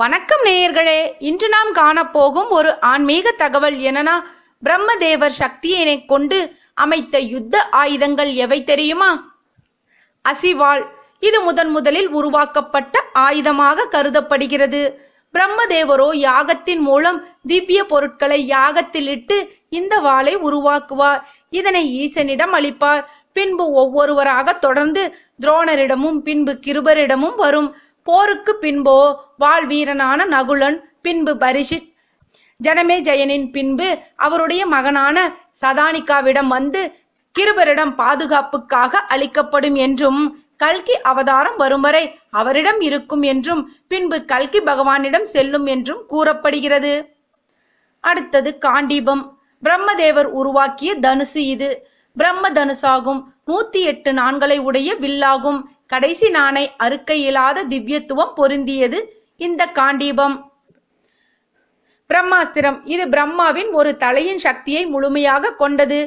வணக்கம் நேயர்களே இன்று நாம் காணப்போகும் ஒரு ஆன்மீக தகவல் என்னன்னா பிரம்மதேவர் சக்தியினை கொண்டு அமைத்த யுத்த ஆயுதங்கள் எவை தெரியுமா அசிவாள் இது முதன் முதலில் உருவாக்கப்பட்ட ஆயுதமாக கருதப்படுகிறது பிரம்மதேவரோ யாகத்தின் மூலம் திவ்ய பொருட்களை யாகத்தில் இட்டு இந்த வாளை உருவாக்குவார் இதனை ஈசனிடம் அளிப்பார் பின்பு ஒவ்வொருவராக தொடர்ந்து துரோணரிடமும் பின்பு கிருபரிடமும் வரும் போருக்கு பின்போ வீரனான நகுலன் பின்பு பரிஷித் ஜெயனின் பின்பு அவருடைய மகனான சதானிகாவிடம் வந்து கிருபரிடம் பாதுகாப்புக்காக அளிக்கப்படும் என்றும் கல்கி அவதாரம் வரும் வரை அவரிடம் இருக்கும் என்றும் பின்பு கல்கி பகவானிடம் செல்லும் என்றும் கூறப்படுகிறது அடுத்தது காண்டீபம் பிரம்மதேவர் உருவாக்கிய தனுசு இது பிரம்ம தனுசாகும் நூத்தி எட்டு நான்களை உடைய வில்லாகும் கடைசி நாணை அறுக்கையில்லாத திவ்யத்துவம் பொருந்தியது இந்த காண்டீபம் பிரம்மாஸ்திரம் இது பிரம்மாவின் ஒரு தலையின் சக்தியை முழுமையாக கொண்டது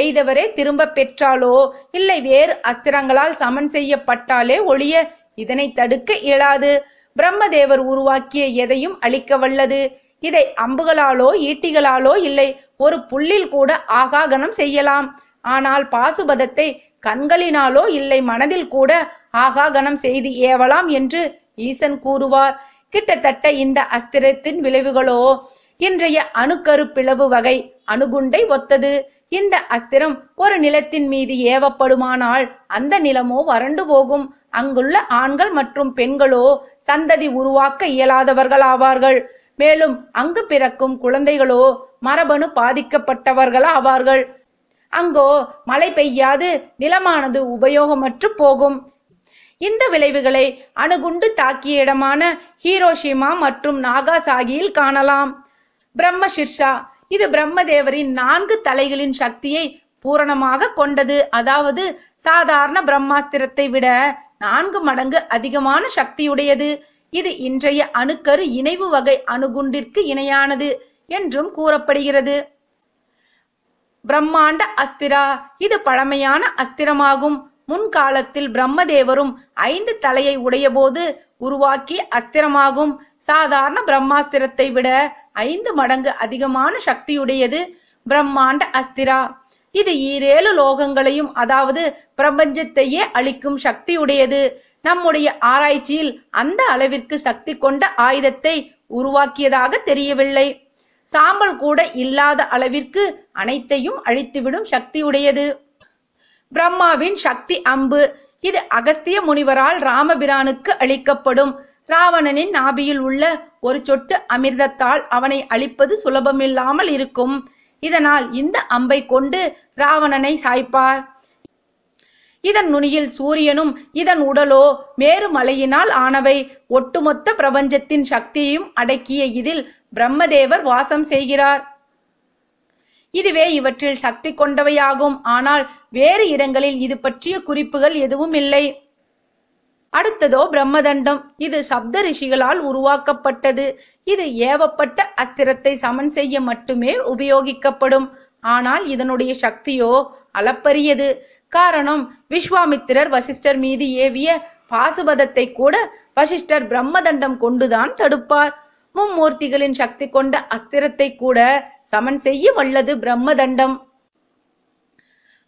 எய்தவரே திரும்ப பெற்றாலோ இல்லை வேறு அஸ்திரங்களால் சமன் செய்யப்பட்டாலே ஒழிய இதனை தடுக்க இயலாது பிரம்மதேவர் உருவாக்கிய எதையும் அழிக்க வல்லது இதை அம்புகளாலோ ஈட்டிகளாலோ இல்லை ஒரு புள்ளில் கூட ஆகாகனம் செய்யலாம் ஆனால் பாசுபதத்தை கண்களினாலோ இல்லை மனதில் கூட ஆகாகனம் செய்து ஏவலாம் என்று ஈசன் கூறுவார் கிட்டத்தட்ட இந்த அஸ்திரத்தின் விளைவுகளோ இன்றைய அணுக்கரு பிளவு வகை அணுகுண்டை ஒத்தது இந்த அஸ்திரம் ஒரு நிலத்தின் மீது ஏவப்படுமானால் அந்த நிலமோ வறண்டு போகும் அங்குள்ள ஆண்கள் மற்றும் பெண்களோ சந்ததி உருவாக்க இயலாதவர்கள் ஆவார்கள் மேலும் அங்கு பிறக்கும் குழந்தைகளோ மரபணு பாதிக்கப்பட்டவர்கள் ஆவார்கள் அங்கோ மழை பெய்யாது நிலமானது உபயோகமற்று போகும் இந்த விளைவுகளை அணுகுண்டு தாக்கிய இடமான ஹீரோஷிமா மற்றும் நாகாசாகியில் காணலாம் பிரம்ம சிர்ஷா இது பிரம்மதேவரின் நான்கு தலைகளின் சக்தியை பூரணமாக கொண்டது அதாவது சாதாரண பிரம்மாஸ்திரத்தை விட நான்கு மடங்கு அதிகமான சக்தியுடையது இது இன்றைய அணுக்கரு இணைவு வகை அணுகுண்டிற்கு இணையானது என்றும் கூறப்படுகிறது பிரம்மாண்ட அஸ்திரா இது பழமையான அஸ்திரமாகும் முன்காலத்தில் பிரம்மதேவரும் ஐந்து தலையை உடையபோது உருவாக்கி அஸ்திரமாகும் சாதாரண பிரம்மாஸ்திரத்தை விட ஐந்து மடங்கு அதிகமான சக்தியுடையது பிரம்மாண்ட அஸ்திரா இது ஈரேழு லோகங்களையும் அதாவது பிரபஞ்சத்தையே அளிக்கும் சக்தியுடையது நம்முடைய ஆராய்ச்சியில் அந்த அளவிற்கு சக்தி கொண்ட ஆயுதத்தை உருவாக்கியதாக தெரியவில்லை சாம்பல் கூட இல்லாத அளவிற்கு அனைத்தையும் அழித்துவிடும் சக்தியுடையது பிரம்மாவின் சக்தி அம்பு இது அகஸ்திய முனிவரால் ராமபிரானுக்கு அளிக்கப்படும் ராவணனின் நாபியில் உள்ள ஒரு சொட்டு அமிர்தத்தால் அவனை அழிப்பது சுலபமில்லாமல் இருக்கும் இதனால் இந்த அம்பை கொண்டு ராவணனை சாய்ப்பார் இதன் நுனியில் சூரியனும் இதன் உடலோ மேறு மலையினால் ஆனவை ஒட்டுமொத்த பிரபஞ்சத்தின் சக்தியையும் அடக்கிய இதில் பிரம்மதேவர் வாசம் செய்கிறார் இதுவே இவற்றில் சக்தி கொண்டவையாகும் ஆனால் வேறு இடங்களில் இது பற்றிய குறிப்புகள் எதுவும் இல்லை அடுத்ததோ பிரம்மதண்டம் இது சப்த ரிஷிகளால் உருவாக்கப்பட்டது இது ஏவப்பட்ட அஸ்திரத்தை சமன் செய்ய மட்டுமே உபயோகிக்கப்படும் ஆனால் இதனுடைய சக்தியோ அளப்பரியது காரணம் விஸ்வாமித்திரர் வசிஷ்டர் மீது ஏவிய பாசுபதத்தை கூட வசிஷ்டர் பிரம்மதண்டம் கொண்டுதான் தடுப்பார் மும்மூர்த்திகளின் சக்தி கொண்ட அஸ்திரத்தை கூட சமன் செய்ய வல்லது பிரம்மதண்டம்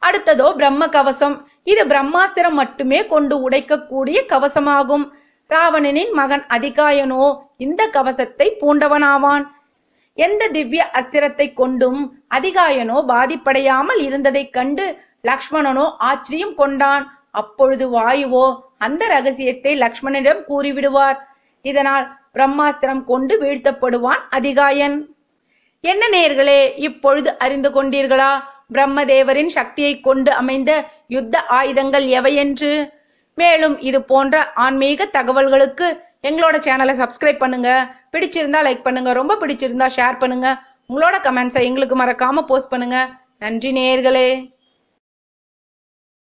அடுத்ததோ பிரம்ம கவசம் இது பிரம்மாஸ்திரம் மட்டுமே கொண்டு உடைக்கக்கூடிய கவசமாகும் ராவணனின் மகன் அதிகாயனோ இந்த கவசத்தை பூண்டவனாவான் எந்த திவ்ய அஸ்திரத்தை கொண்டும் அதிகாயனோ பாதிப்படையாமல் இருந்ததைக் கண்டு லக்ஷ்மணனோ ஆச்சரியம் கொண்டான் அப்பொழுது வாயுவோ அந்த ரகசியத்தை லக்ஷ்மணனிடம் கூறிவிடுவார் இதனால் பிரம்மாஸ்திரம் கொண்டு வீழ்த்தப்படுவான் அதிகாயன் என்ன நேர்களே இப்பொழுது அறிந்து கொண்டீர்களா பிரம்மதேவரின் சக்தியை கொண்டு அமைந்த யுத்த ஆயுதங்கள் எவையென்று மேலும் இது போன்ற ஆன்மீக தகவல்களுக்கு எங்களோட சேனலை சப்ஸ்கிரைப் பண்ணுங்க பிடிச்சிருந்தா லைக் பண்ணுங்க ரொம்ப பிடிச்சிருந்தா ஷேர் பண்ணுங்க உங்களோட கமெண்ட்ஸை எங்களுக்கு மறக்காம போஸ்ட் பண்ணுங்க நன்றி நேர்களே